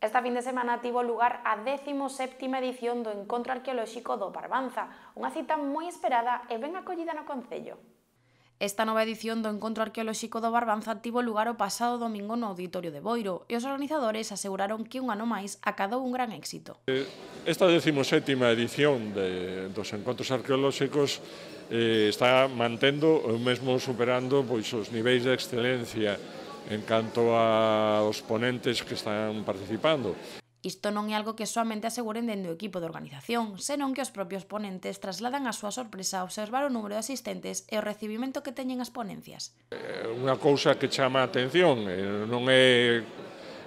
Esta fin de semana tivo lugar a 17ª edición do Encontro Arqueolóxico do Barbanza, unha cita moi esperada e ben acollida no Concello. Esta nova edición do Encontro Arqueolóxico do Barbanza tivo lugar o pasado domingo no Auditorio de Boiro e os organizadores aseguraron que un ano máis acadou un gran éxito. Eh, esta 17ª edición de, dos Encontros Arqueolóxicos eh, está mantendo ou mesmo superando pois, os niveis de excelencia en canto aos ponentes que están participando. Isto non é algo que soamente aseguren dende o equipo de organización, senón que os propios ponentes trasladan a súa sorpresa a observar o número de asistentes e o recibimento que teñen as ponencias. É eh, unha cousa que chama a atención, eh, non é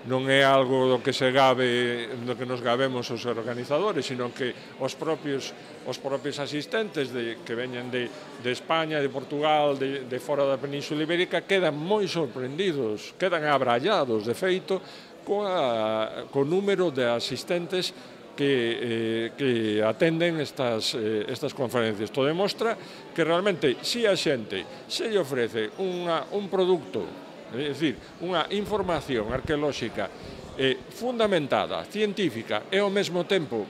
non é algo do que se gabe, do que nos gabemos os organizadores, sino que os propios os propios asistentes de, que veñen de, de España, de Portugal, de, de fora da Península Ibérica, quedan moi sorprendidos, quedan abrallados, de feito, coa, co número de asistentes que, eh, que atenden estas, eh, estas conferencias. Isto demostra que realmente, se si a xente se lle ofrece unha, un produto É dicir, unha información arqueolóxica eh, fundamentada, científica e ao mesmo tempo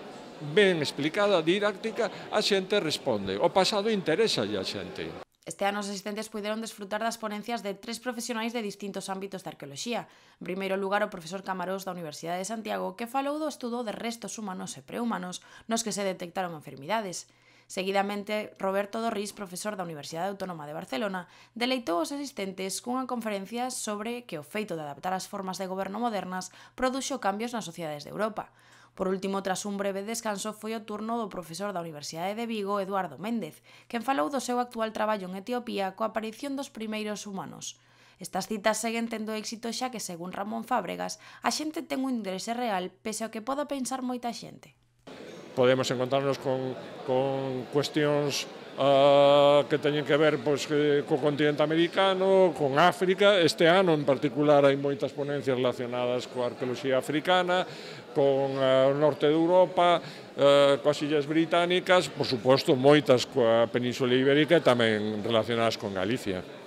ben explicada, didáctica, a xente responde. O pasado interesa a xente. Este ano os asistentes puideron desfrutar das ponencias de tres profesionais de distintos ámbitos da arqueoloxía. En primeiro lugar, o profesor Camarós da Universidade de Santiago, que falou do estudo de restos humanos e prehumanos nos que se detectaron enfermidades. Seguidamente, Roberto Dorris, profesor da Universidade Autónoma de Barcelona, deleitou os asistentes cunha conferencia sobre que o feito de adaptar as formas de goberno modernas produxo cambios nas sociedades de Europa. Por último, tras un breve descanso, foi o turno do profesor da Universidade de Vigo, Eduardo Méndez, quen falou do seu actual traballo en Etiopía coa aparición dos primeiros humanos. Estas citas seguen tendo éxito xa que, según Ramón Fábregas, a xente ten un interese real pese ao que poda pensar moita xente podemos encontrarnos con, con cuestións uh, que teñen que ver pois, que, co continente americano, con África. Este ano, en particular, hai moitas ponencias relacionadas coa arqueoloxía africana, con uh, o norte de Europa, uh, coas illas británicas, por suposto, moitas coa península ibérica e tamén relacionadas con Galicia.